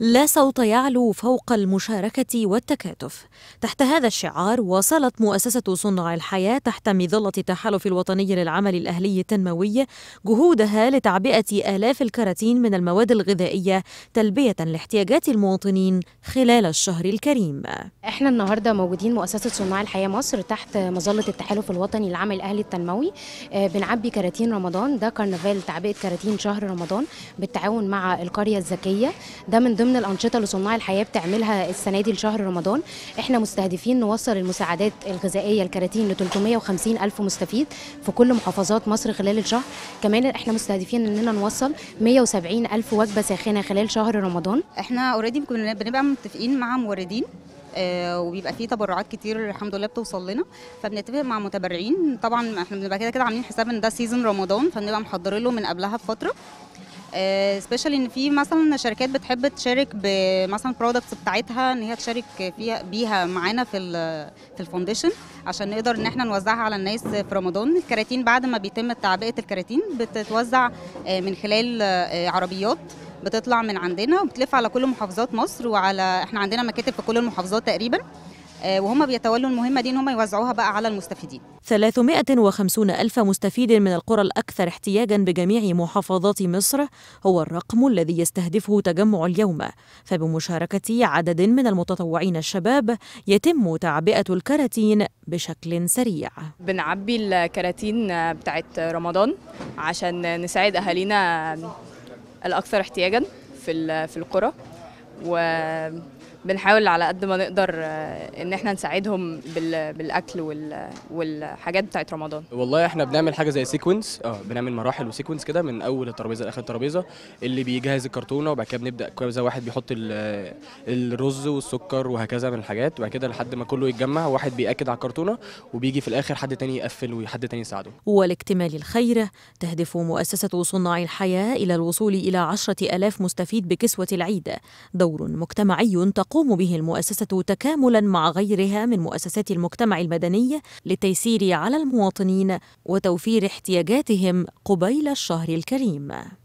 لا صوت يعلو فوق المشاركة والتكاتف. تحت هذا الشعار واصلت مؤسسة صنع الحياة تحت مظلة التحالف الوطني للعمل الأهلي التنموي جهودها لتعبئة آلاف الكراتين من المواد الغذائية تلبية لاحتياجات المواطنين خلال الشهر الكريم. احنا النهارده موجودين مؤسسة صناع الحياة مصر تحت مظلة التحالف الوطني للعمل الأهلي التنموي آه، بنعبي كراتين رمضان ده كرنفال تعبئة كراتين شهر رمضان بالتعاون مع القرية الذكية ده من ضمن ضمن الانشطه اللي صناع الحياه بتعملها السنه دي لشهر رمضان احنا مستهدفين نوصل المساعدات الغذائيه الكراتين ل 350 الف مستفيد في كل محافظات مصر خلال الشهر كمان احنا مستهدفين اننا نوصل 170 الف وجبه ساخنه خلال شهر رمضان احنا اوريدي بنبقى متفقين مع موردين آه، وبيبقى فيه تبرعات كتير الحمد لله بتوصل لنا فبنتفق مع متبرعين طبعا احنا بنبقى كده كده عاملين حساب ان ده سيزون رمضان فبنبقى محضرين له من قبلها بفتره سبيشالي آه، ان في مثلا شركات بتحب تشارك بمثلا برودكتس بتاعتها ان هي تشارك فيها بيها معانا في في الفونديشن عشان نقدر ان احنا نوزعها على الناس في رمضان الكراتين بعد ما بيتم تعبئه الكراتين بتتوزع آه، من خلال آه، عربيات بتطلع من عندنا وبتلف على كل محافظات مصر وعلى احنا عندنا مكاتب في كل المحافظات تقريبا آه، وهم بيتولوا المهمة دي إن هم يوزعوها بقى على المستفيدين 350 ألف مستفيد من القرى الأكثر احتياجا بجميع محافظات مصر هو الرقم الذي يستهدفه تجمع اليوم فبمشاركة عدد من المتطوعين الشباب يتم تعبئة الكراتين بشكل سريع بنعبي الكراتين بتاعت رمضان عشان نساعد أهالينا الأكثر احتياجا في القرى و بنحاول على قد ما نقدر آه، ان احنا نساعدهم بالاكل والحاجات بتاعت رمضان والله احنا بنعمل حاجه زي سيكونس اه بنعمل مراحل وسيكونس كده من اول الترابيزه لاخر الترابيزه اللي بيجهز الكرتونه وبعد كده بنبدا كذا واحد بيحط الرز والسكر وهكذا من الحاجات وبعد كده لحد ما كله يتجمع واحد بياكد على الكرتونه وبيجي في الاخر حد تاني يقفل وحد تاني يساعده ولاكتمال الخير تهدف مؤسسه صناع الحياه الى الوصول الى عشرة ألاف مستفيد بكسوه العيد دور مجتمعي تقوم تقوم به المؤسسة تكاملا مع غيرها من مؤسسات المجتمع المدني للتيسير على المواطنين وتوفير احتياجاتهم قبيل الشهر الكريم